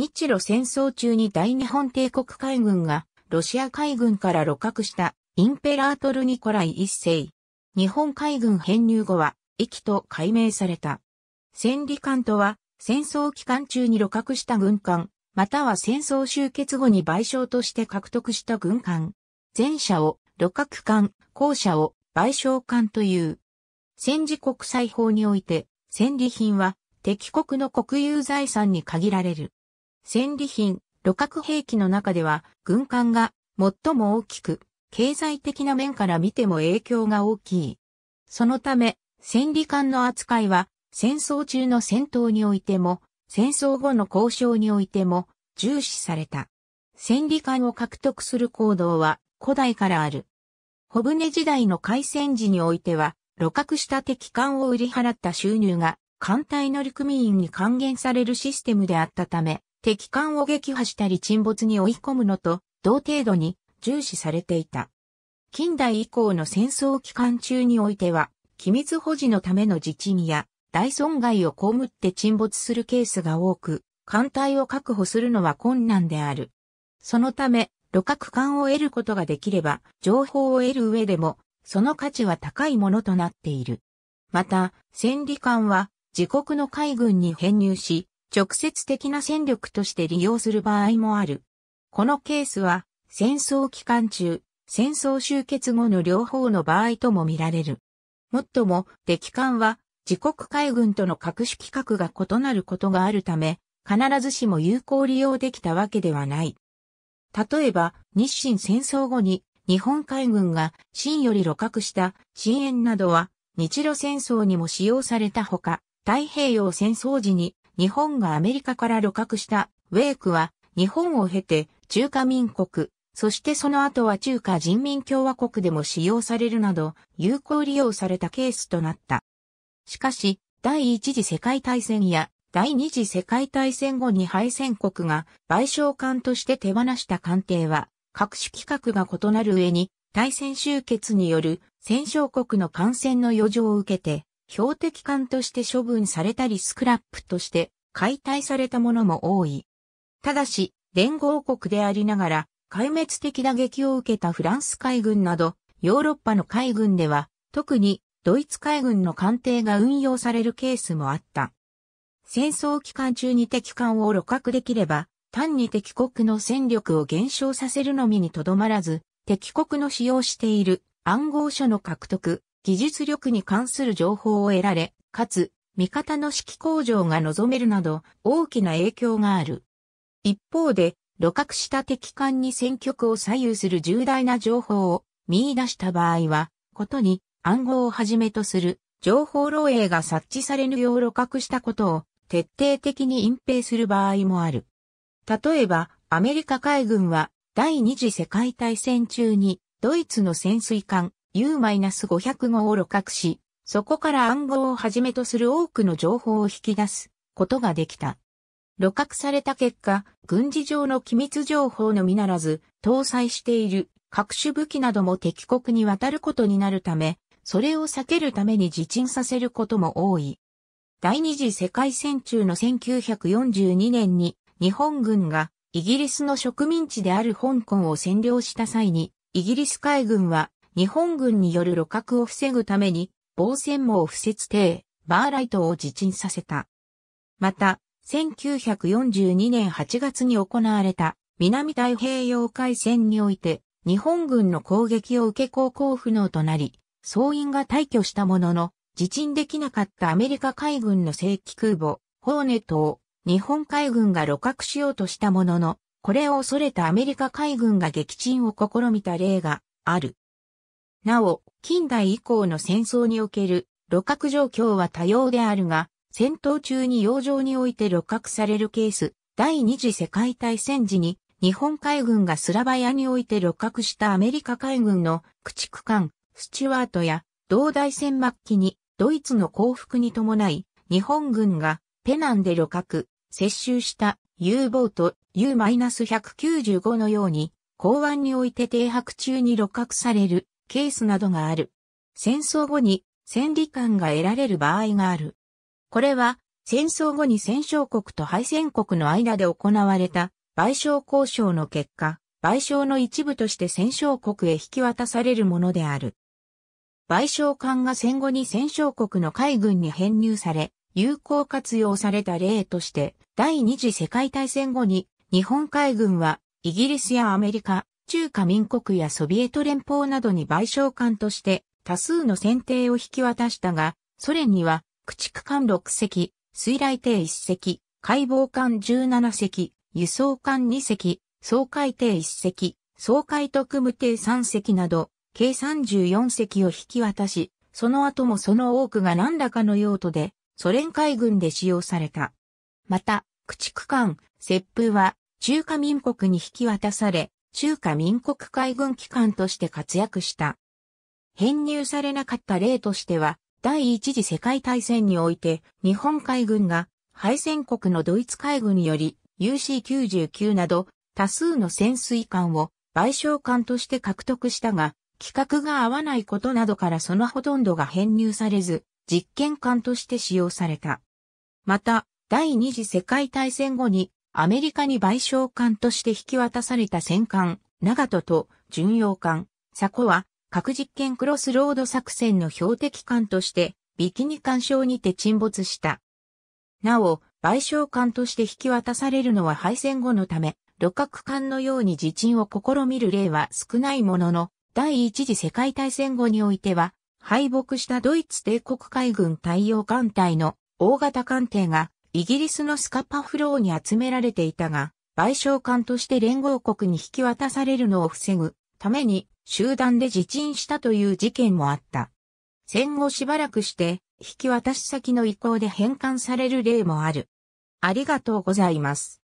日露戦争中に大日本帝国海軍がロシア海軍から露獲したインペラートルニコライ一世。日本海軍編入後は、駅と改名された。戦利艦とは、戦争期間中に露獲した軍艦、または戦争終結後に賠償として獲得した軍艦。前者を露獲艦、後者を賠償艦という。戦時国際法において、戦利品は敵国の国有財産に限られる。戦利品、旅客兵器の中では軍艦が最も大きく、経済的な面から見ても影響が大きい。そのため、戦利艦の扱いは戦争中の戦闘においても、戦争後の交渉においても重視された。戦利艦を獲得する行動は古代からある。小舟時代の海戦時においては、露獲した敵艦を売り払った収入が艦隊乗組員に還元されるシステムであったため、敵艦を撃破したり沈没に追い込むのと同程度に重視されていた。近代以降の戦争期間中においては、機密保持のための自治にや大損害を被って沈没するケースが多く、艦隊を確保するのは困難である。そのため、旅客艦を得ることができれば、情報を得る上でも、その価値は高いものとなっている。また、戦利艦は自国の海軍に編入し、直接的な戦力として利用する場合もある。このケースは、戦争期間中、戦争終結後の両方の場合とも見られる。もっとも、敵艦は、自国海軍との各種規格が異なることがあるため、必ずしも有効利用できたわけではない。例えば、日清戦争後に、日本海軍が、清より露獲した、深淵などは、日露戦争にも使用されたほか、太平洋戦争時に、日本がアメリカから旅客したウェイクは日本を経て中華民国、そしてその後は中華人民共和国でも使用されるなど有効利用されたケースとなった。しかし、第一次世界大戦や第二次世界大戦後に敗戦国が賠償艦として手放した艦艇は各種規格が異なる上に対戦終結による戦勝国の艦船の余剰を受けて標的艦として処分されたりスクラップとして解体されたものも多い。ただし、連合国でありながら、壊滅的打撃を受けたフランス海軍など、ヨーロッパの海軍では、特にドイツ海軍の艦艇が運用されるケースもあった。戦争期間中に敵艦を露獲できれば、単に敵国の戦力を減少させるのみにとどまらず、敵国の使用している暗号書の獲得、技術力に関する情報を得られ、かつ、味方の指揮向上が望めるなど、大きな影響がある。一方で、露獲した敵艦に戦局を左右する重大な情報を見出した場合は、ことに暗号をはじめとする情報漏洩が察知されぬよう露獲したことを徹底的に隠蔽する場合もある。例えば、アメリカ海軍は第二次世界大戦中にドイツの潜水艦 u 5 0号を露覚し、そこから暗号をはじめとする多くの情報を引き出すことができた。露覚された結果、軍事上の機密情報のみならず、搭載している各種武器なども敵国に渡ることになるため、それを避けるために自沈させることも多い。第二次世界戦中の1942年に日本軍がイギリスの植民地である香港を占領した際に、イギリス海軍は日本軍による路角を防ぐために、防戦網を不設定、バーライトを自沈させた。また、1942年8月に行われた南太平洋海戦において、日本軍の攻撃を受け航行不能となり、総員が退去したものの、自沈できなかったアメリカ海軍の正規空母、ホーネットを日本海軍が露獲しようとしたものの、これを恐れたアメリカ海軍が撃沈を試みた例がある。なお、近代以降の戦争における露獲状況は多様であるが、戦闘中に洋上において露獲されるケース、第二次世界大戦時に日本海軍がスラバヤにおいて露獲したアメリカ海軍の駆逐艦スチュワートや同大戦末期にドイツの降伏に伴い日本軍がペナンで露獲、接収した U ボート U-195 のように港湾において停泊中に露獲されるケースなどがある。戦争後に戦利感が得られる場合がある。これは戦争後に戦勝国と敗戦国の間で行われた賠償交渉の結果、賠償の一部として戦勝国へ引き渡されるものである。賠償艦が戦後に戦勝国の海軍に編入され、有効活用された例として、第二次世界大戦後に日本海軍はイギリスやアメリカ、中華民国やソビエト連邦などに賠償官として多数の選定を引き渡したが、ソ連には駆逐艦6隻、水雷艇1隻、解剖艦17隻、輸送艦2隻、総海艇1隻、総海特務艇3隻など、計34隻を引き渡し、その後もその多くが何らかの用途で、ソ連海軍で使用された。また、駆逐艦、接風は中華民国に引き渡され、中華民国海軍機関として活躍した。編入されなかった例としては、第一次世界大戦において、日本海軍が敗戦国のドイツ海軍により UC99 など多数の潜水艦を賠償艦として獲得したが、規格が合わないことなどからそのほとんどが編入されず、実験艦として使用された。また、第二次世界大戦後にアメリカに賠償艦として引き渡された戦艦、長門と巡洋艦、佐古は、核実験クロスロード作戦の標的艦として、ビキニ艦礁にて沈没した。なお、賠償艦として引き渡されるのは敗戦後のため、旅客艦のように自沈を試みる例は少ないものの、第一次世界大戦後においては、敗北したドイツ帝国海軍太陽艦隊の大型艦艇がイギリスのスカパフローに集められていたが、賠償官として連合国に引き渡されるのを防ぐために集団で自陳したという事件もあった。戦後しばらくして引き渡し先の意向で返還される例もある。ありがとうございます。